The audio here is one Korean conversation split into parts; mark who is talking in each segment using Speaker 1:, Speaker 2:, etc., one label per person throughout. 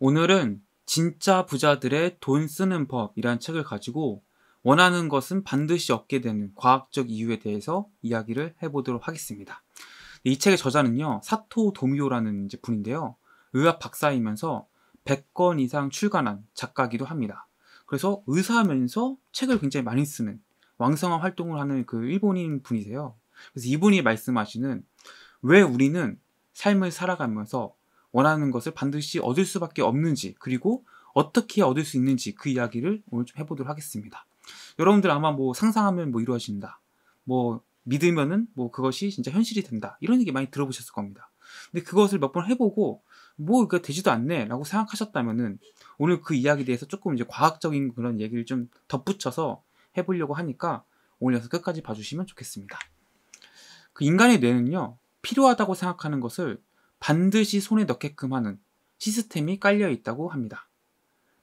Speaker 1: 오늘은 진짜 부자들의 돈 쓰는 법이란 책을 가지고 원하는 것은 반드시 얻게 되는 과학적 이유에 대해서 이야기를 해보도록 하겠습니다. 이 책의 저자는요, 사토 도미오라는 이제 분인데요. 의학 박사이면서 100권 이상 출간한 작가기도 합니다. 그래서 의사면서 책을 굉장히 많이 쓰는 왕성한 활동을 하는 그 일본인 분이세요. 그래서 이분이 말씀하시는 왜 우리는 삶을 살아가면서 원하는 것을 반드시 얻을 수밖에 없는지 그리고 어떻게 얻을 수 있는지 그 이야기를 오늘 좀 해보도록 하겠습니다. 여러분들 아마 뭐 상상하면 뭐 이루어진다. 뭐 믿으면은 뭐 그것이 진짜 현실이 된다. 이런 얘기 많이 들어보셨을 겁니다. 근데 그것을 몇 번 해보고 뭐 이거 되지도 않네라고 생각하셨다면은 오늘 그 이야기에 대해서 조금 이제 과학적인 그런 얘기를 좀 덧붙여서 해보려고 하니까 오늘 여기서 끝까지 봐주시면 좋겠습니다. 그 인간의 뇌는요 필요하다고 생각하는 것을 반드시 손에 넣게끔 하는 시스템이 깔려 있다고 합니다.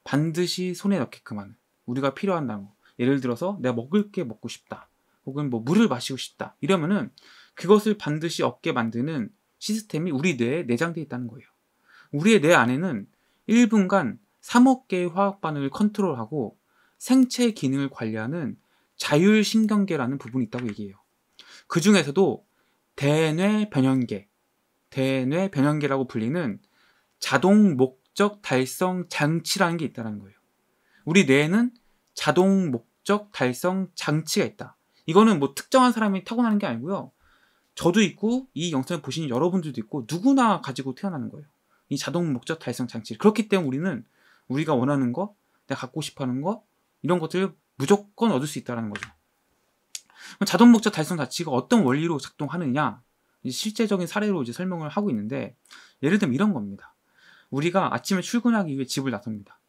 Speaker 1: 반드시 손에 넣게끔 하는 우리가 필요한 단어 예를 들어서 내가 먹을 게 먹고 싶다 혹은 뭐 물을 마시고 싶다 이러면은 그것을 반드시 얻게 만드는 시스템이 우리 뇌에 내장되어 있다는 거예요. 우리의 뇌 안에는 1분간 3억 개의 화학 반응을 컨트롤하고 생체 기능을 관리하는 자율신경계라는 부분이 있다고 얘기해요. 그 중에서도 대뇌 변형계, 대뇌 변형계라고 불리는 자동 목적 달성 장치라는 게 있다는 거예요. 우리 뇌에는 자동 목적 달성 장치가 있다. 이거는 뭐 특정한 사람이 타고나는 게 아니고요. 저도 있고 이 영상을 보시는 여러분들도 있고 누구나 가지고 태어나는 거예요. 이 자동 목적 달성 장치. 그렇기 때문에 우리는 우리가 원하는 거, 내가 갖고 싶어하는 거 이런 것들을 무조건 얻을 수 있다는 거죠. 자동 목적 달성 장치가 어떤 원리로 작동하느냐? 실제적인 사례로 이제 설명을 하고 있는데 예를 들면 이런 겁니다. 우리가 아침에 출근하기 위해 집을 나섭니다.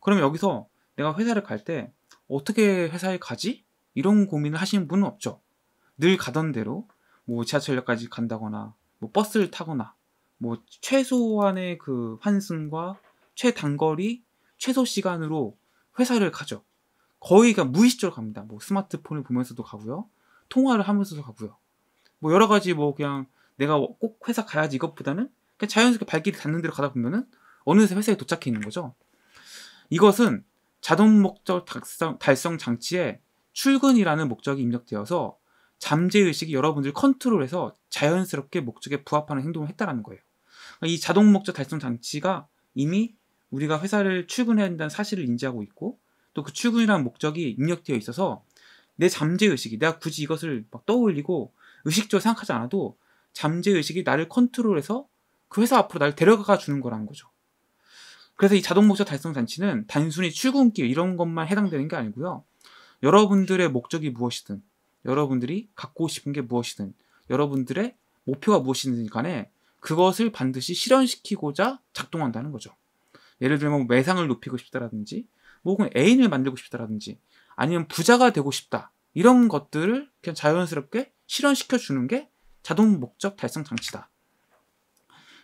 Speaker 1: 그럼 여기서 내가 회사를 갈 때 어떻게 회사에 가지? 이런 고민을 하시는 분은 없죠. 늘 가던 대로 뭐 지하철역까지 간다거나 뭐 버스를 타거나 뭐 최소한의 그 환승과 최단거리 최소 시간으로 회사를 가죠. 거의가 그러니까 무의식적으로 갑니다. 뭐 스마트폰을 보면서도 가고요. 통화를 하면서도 가고요. 뭐 여러 가지 뭐 그냥 내가 꼭 회사 가야지 이것보다는 그냥 자연스럽게 발길이 닿는 대로 가다 보면은 어느새 회사에 도착해 있는 거죠. 이것은 자동 목적 달성, 달성 장치에 출근이라는 목적이 입력되어서 잠재의식이 여러분들 컨트롤해서 자연스럽게 목적에 부합하는 행동을 했다라는 거예요. 그러니까 이 자동 목적 달성 장치가 이미 우리가 회사를 출근해야 한다는 사실을 인지하고 있고 또 그 출근이라는 목적이 입력되어 있어서 내 잠재의식이 내가 굳이 이것을 막 떠올리고 의식적으로 생각하지 않아도 잠재의식이 나를 컨트롤해서 그 회사 앞으로 나를 데려가 주는 거라는 거죠. 그래서 이 자동 목적 달성 장치는 단순히 출근길 이런 것만 해당되는 게 아니고요. 여러분들의 목적이 무엇이든, 여러분들이 갖고 싶은 게 무엇이든, 여러분들의 목표가 무엇이든 간에 그것을 반드시 실현시키고자 작동한다는 거죠. 예를 들면 뭐 매상을 높이고 싶다라든지, 뭐 혹은 애인을 만들고 싶다라든지, 아니면 부자가 되고 싶다. 이런 것들을 그냥 자연스럽게 실현시켜 주는 게 자동 목적 달성 장치다.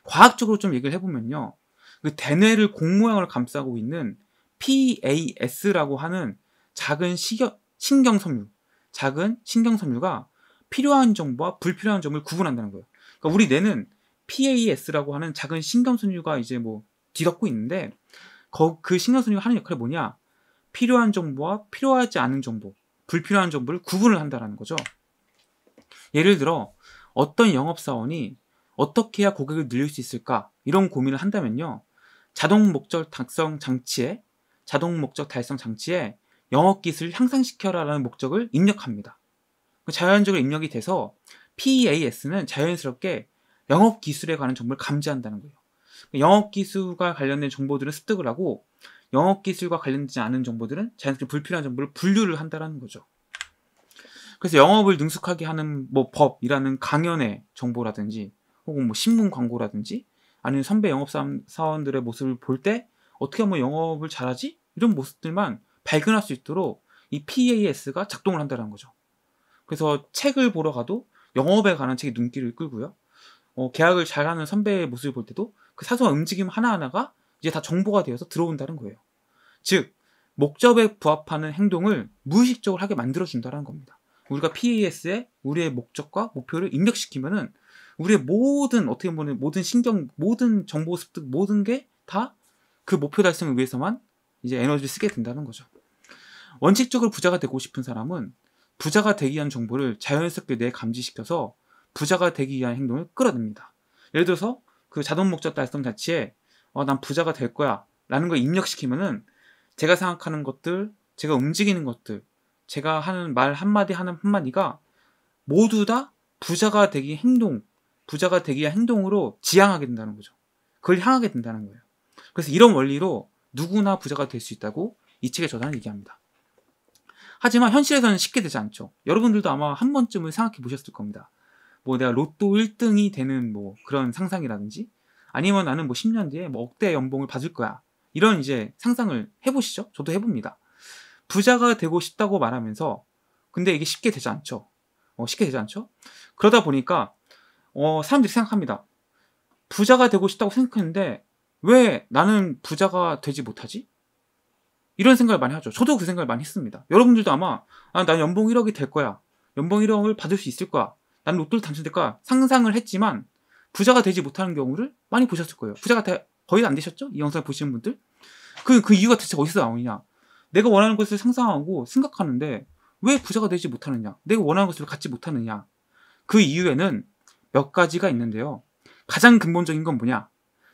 Speaker 1: 과학적으로 좀 얘기를 해보면요. 그 대뇌를 공모양으로 감싸고 있는 PAS라고 하는 작은 시겨, 신경섬유, 작은 신경섬유가 필요한 정보와 불필요한 점을 구분한다는 거예요. 그러니까 우리 뇌는 PAS라고 하는 작은 신경섬유가 이제 뭐 뒤덮고 있는데 거, 그 신경섬유가 하는 역할이 뭐냐? 필요한 정보와 필요하지 않은 정보, 불필요한 정보를 구분을 한다라는 거죠. 예를 들어 어떤 영업사원이 어떻게 해야 고객을 늘릴 수 있을까 이런 고민을 한다면요. 자동 목적 달성 장치에 자동 목적 달성 장치에 영업 기술을 향상시켜라라는 목적을 입력합니다. 그 자연적으로 입력이 돼서 PAS는 e 자연스럽게 영업 기술에 관한 정보를 감지한다는 거예요. 그 영업 기술과 관련된 정보들은 습득을 하고 영업 기술과 관련되지 않은 정보들은 자연스럽게 불필요한 정보를 분류를 한다는 거죠. 그래서 영업을 능숙하게 하는 뭐 법이라는 강연의 정보라든지 혹은 뭐 신문 광고라든지 아니면 선배 영업 사원들의 모습을 볼 때 어떻게 하면 영업을 잘하지? 이런 모습들만 발견할 수 있도록 이 PAS가 작동을 한다는 거죠. 그래서 책을 보러 가도 영업에 관한 책이 눈길을 끌고요. 어, 계약을 잘하는 선배의 모습을 볼 때도 그 사소한 움직임 하나하나가 이제 다 정보가 되어서 들어온다는 거예요. 즉, 목적에 부합하는 행동을 무의식적으로 하게 만들어준다는 겁니다. 우리가 PAS에 우리의 목적과 목표를 입력시키면은 우리의 모든 어떻게 보면 모든 신경 모든 정보 습득 모든 게 다 그 목표 달성을 위해서만 이제 에너지를 쓰게 된다는 거죠. 원칙적으로 부자가 되고 싶은 사람은 부자가 되기 위한 정보를 자연스럽게 내 감지시켜서 부자가 되기 위한 행동을 끌어냅니다. 예를 들어서 그 자동 목적 달성 자체에 어, 난 부자가 될 거야 라는 걸 입력시키면은 제가 생각하는 것들, 제가 움직이는 것들, 제가 하는 말 한마디 하는 한마디가 모두 다 부자가 되기 행동, 부자가 되기 위 행동으로 지향하게 된다는 거죠. 그걸 향하게 된다는 거예요. 그래서 이런 원리로 누구나 부자가 될 수 있다고 이 책에 저자는 얘기합니다. 하지만 현실에서는 쉽게 되지 않죠. 여러분들도 아마 한 번쯤은 생각해 보셨을 겁니다. 뭐 내가 로또 1등이 되는 뭐 그런 상상이라든지 아니면 나는 뭐 10년 뒤에 뭐 억대 연봉을 받을 거야. 이런 이제 상상을 해보시죠. 저도 해봅니다. 부자가 되고 싶다고 말하면서 근데 이게 쉽게 되지 않죠. 어, 쉽게 되지 않죠. 그러다 보니까 어, 사람들이 생각합니다. 부자가 되고 싶다고 생각했는데 왜 나는 부자가 되지 못하지? 이런 생각을 많이 하죠. 저도 그 생각을 많이 했습니다. 여러분들도 아마 아, 난 연봉 1억이 될 거야. 연봉 1억을 받을 수 있을 거야. 난 로또를 당첨될 거야. 상상을 했지만 부자가 되지 못하는 경우를 많이 보셨을 거예요. 부자가 되, 거의 안 되셨죠? 이 영상을 보시는 분들. 그, 그 이유가 대체 어디서 나오냐 내가 원하는 것을 상상하고 생각하는데 왜 부자가 되지 못하느냐? 내가 원하는 것을 갖지 못하느냐? 그 이유에는 몇 가지가 있는데요. 가장 근본적인 건 뭐냐?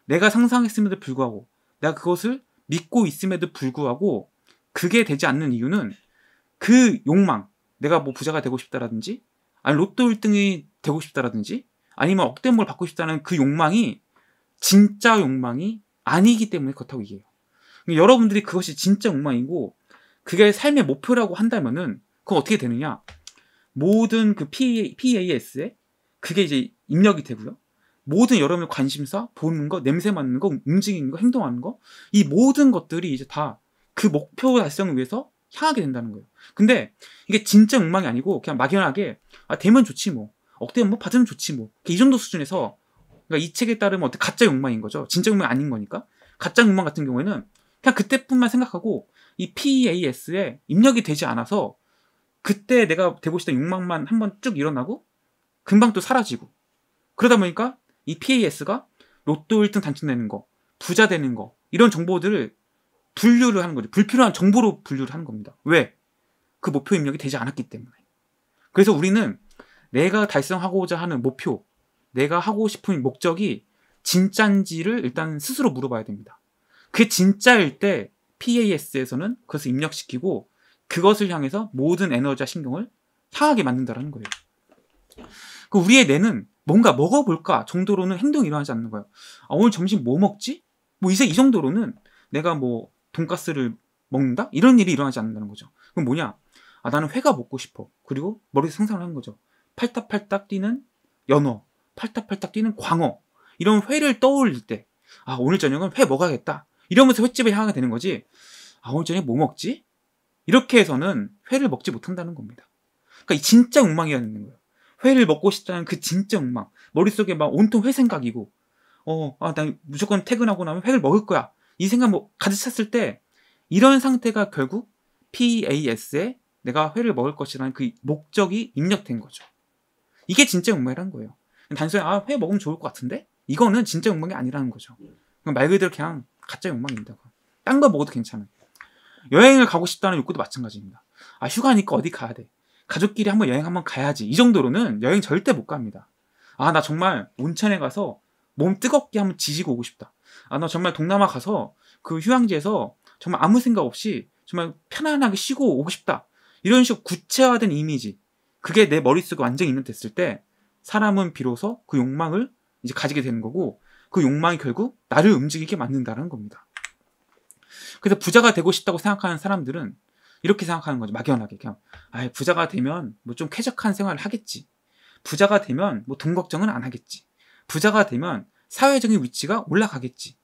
Speaker 1: 내가 상상했음에도 불구하고 내가 그것을 믿고 있음에도 불구하고 그게 되지 않는 이유는 그 욕망, 내가 뭐 부자가 되고 싶다라든지 아니 로또 1등이 되고 싶다라든지 아니면 억대물 받고 싶다는 그 욕망이 진짜 욕망이 아니기 때문에 그렇다고 얘기해요. 그러니까 여러분들이 그것이 진짜 욕망이고 그게 삶의 목표라고 한다면은 그건 어떻게 되느냐? 모든 그 PAS에 그게 이제 입력이 되고요. 모든 여러분의 관심사, 보는 거, 냄새 맡는 거, 움직이는 거, 행동하는 거, 이 모든 것들이 이제 다 그 목표 달성을 위해서 향하게 된다는 거예요. 근데 이게 진짜 욕망이 아니고 그냥 막연하게 아, 되면 좋지 뭐. 억대면 뭐 받으면 좋지 뭐. 이 정도 수준에서 그러니까 이 책에 따르면 어떤 가짜 욕망인 거죠. 진짜 욕망 이 아닌 거니까. 가짜 욕망 같은 경우에는 그냥 그때뿐만 생각하고 이 PEAS에 입력이 되지 않아서 그때 내가 되고 싶던 욕망만 한번 쭉 일어나고 금방 또 사라지고 그러다 보니까 이 PAS가 e 로또 1등 당첨되는 거, 부자 되는 거 이런 정보들을 분류를 하는 거죠. 불필요한 정보로 분류를 하는 겁니다. 왜? 그 목표 입력이 되지 않았기 때문에. 그래서 우리는 내가 달성하고자 하는 목표, 내가 하고 싶은 목적이 진짠지를 일단 스스로 물어봐야 됩니다. 그 진짜일 때 PAS에서는 그것을 입력시키고 그것을 향해서 모든 에너지와 신경을 향하게 만든다라는 거예요. 그 우리의 뇌는 뭔가 먹어볼까 정도로는 행동이 일어나지 않는 거예요. 아, 오늘 점심 뭐 먹지? 뭐 이제 이 정도로는 내가 뭐 돈가스를 먹는다? 이런 일이 일어나지 않는다는 거죠. 그럼 뭐냐? 아, 나는 회가 먹고 싶어. 그리고 머리에서 상상을 하는 거죠. 팔딱팔딱 뛰는 연어, 팔딱팔딱 뛰는 광어. 이런 회를 떠올릴 때, 아, 오늘 저녁은 회 먹어야겠다. 이러면서 횟집을 향하게 되는 거지 아 오늘 저녁에 뭐 먹지? 이렇게 해서는 회를 먹지 못한다는 겁니다. 그러니까 이 진짜 욕망이라는 거예요. 회를 먹고 싶다는 그 진짜 욕망. 머릿속에 막 온통 회 생각이고 어, 아, 난 무조건 퇴근하고 나면 회를 먹을 거야. 이 생각 뭐 가득 찼을 때 이런 상태가 결국 PAS에 내가 회를 먹을 것이라는 그 목적이 입력된 거죠. 이게 진짜 욕망이란 거예요. 단순히 아, 회 먹으면 좋을 것 같은데? 이거는 진짜 욕망이 아니라는 거죠. 말 그대로 그냥 가짜 욕망입니다. 딴 거 먹어도 괜찮아요. 여행을 가고 싶다는 욕구도 마찬가지입니다. 아, 휴가니까 어디 가야 돼. 가족끼리 한번 여행 한번 가야지. 이 정도로는 여행 절대 못 갑니다. 아, 나 정말 온천에 가서 몸 뜨겁게 한번 지지고 오고 싶다. 아, 나 정말 동남아 가서 그 휴양지에서 정말 아무 생각 없이 정말 편안하게 쉬고 오고 싶다. 이런 식으로 구체화된 이미지. 그게 내 머릿속에 완전히 있는됐을때 사람은 비로소 그 욕망을 이제 가지게 되는 거고 그 욕망이 결국 나를 움직이게 만든다는 겁니다. 그래서 부자가 되고 싶다고 생각하는 사람들은 이렇게 생각하는 거죠. 막연하게 그냥 아, 부자가 되면 뭐 좀 쾌적한 생활을 하겠지. 부자가 되면 뭐 돈 걱정은 안 하겠지. 부자가 되면 사회적인 위치가 올라가겠지.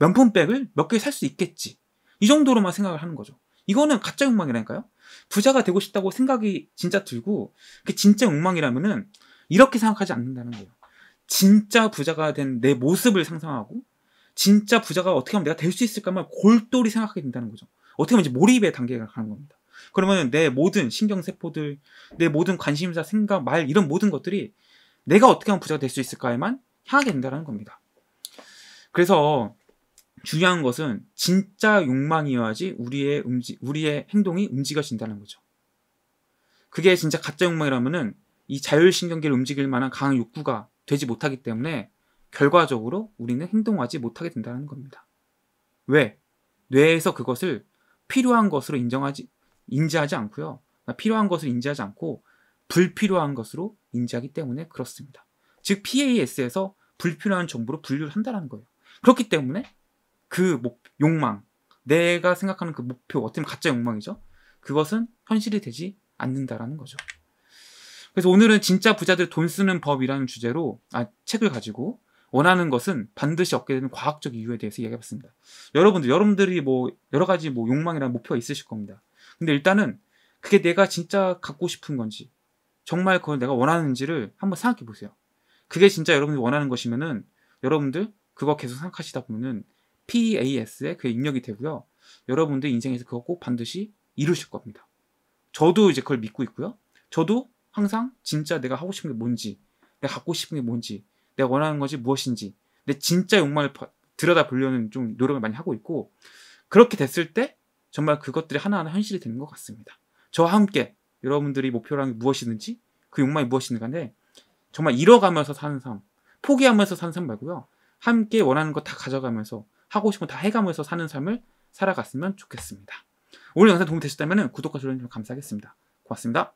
Speaker 1: 명품백을 몇 개 살 수 있겠지. 이 정도로만 생각을 하는 거죠. 이거는 가짜 욕망이라니까요. 부자가 되고 싶다고 생각이 진짜 들고 그 진짜 욕망이라면은 이렇게 생각하지 않는다는 거예요. 진짜 부자가 된 내 모습을 상상하고 진짜 부자가 어떻게 하면 내가 될 수 있을까만 골똘히 생각하게 된다는 거죠. 어떻게 보면 이제 몰입의 단계가 가는 겁니다. 그러면 내 모든 신경세포들, 내 모든 관심사, 생각, 말 이런 모든 것들이 내가 어떻게 하면 부자가 될 수 있을까에만 향하게 된다는 겁니다. 그래서 중요한 것은 진짜 욕망이어야지 우리의 움직, 우리의 행동이 움직여진다는 거죠. 그게 진짜 가짜 욕망이라면은 이 자율신경계를 움직일 만한 강한 욕구가 되지 못하기 때문에 결과적으로 우리는 행동하지 못하게 된다는 겁니다. 왜? 뇌에서 그것을 필요한 것으로 인정하지 인지하지 않고요. 그러니까 필요한 것을 인지하지 않고 불필요한 것으로 인지하기 때문에 그렇습니다. 즉 PAS에서 불필요한 정보로 분류를 한다는 거예요. 그렇기 때문에 그 목, 욕망, 내가 생각하는 그 목표, 어떻게 가짜 욕망이죠. 그것은 현실이 되지 않는다라는 거죠. 그래서 오늘은 진짜 부자들 돈 쓰는 법이라는 주제로 아, 책을 가지고 원하는 것은 반드시 얻게 되는 과학적 이유에 대해서 이야기해봤습니다. 여러분들 여러분들이 뭐 여러 가지 뭐 욕망이란 목표가 있으실 겁니다. 근데 일단은 그게 내가 진짜 갖고 싶은 건지 정말 그걸 내가 원하는지를 한번 생각해 보세요. 그게 진짜 여러분이 들 원하는 것이면은 여러분들 그거 계속 생각하시다 보면은 PAS에 그게 입력이 되고요. 여러분들 인생에서 그거 꼭 반드시 이루실 겁니다. 저도 이제 그걸 믿고 있고요. 저도 항상 진짜 내가 하고 싶은 게 뭔지, 내가 갖고 싶은 게 뭔지, 내가 원하는 것이 무엇인지, 내 진짜 욕망을 들여다 보려는 좀 노력을 많이 하고 있고, 그렇게 됐을 때 정말 그것들이 하나하나 현실이 되는 것 같습니다. 저와 함께 여러분들이 목표라는 게 무엇이든지, 그 욕망이 무엇인가 간에 정말 잃어가면서 사는 삶, 포기하면서 사는 삶 말고요. 함께 원하는 거 다 가져가면서 하고 싶은 거 다 해가면서 사는 삶을 살아갔으면 좋겠습니다. 오늘 영상 도움이 되셨다면 구독과 좋아요 감사하겠습니다. 고맙습니다.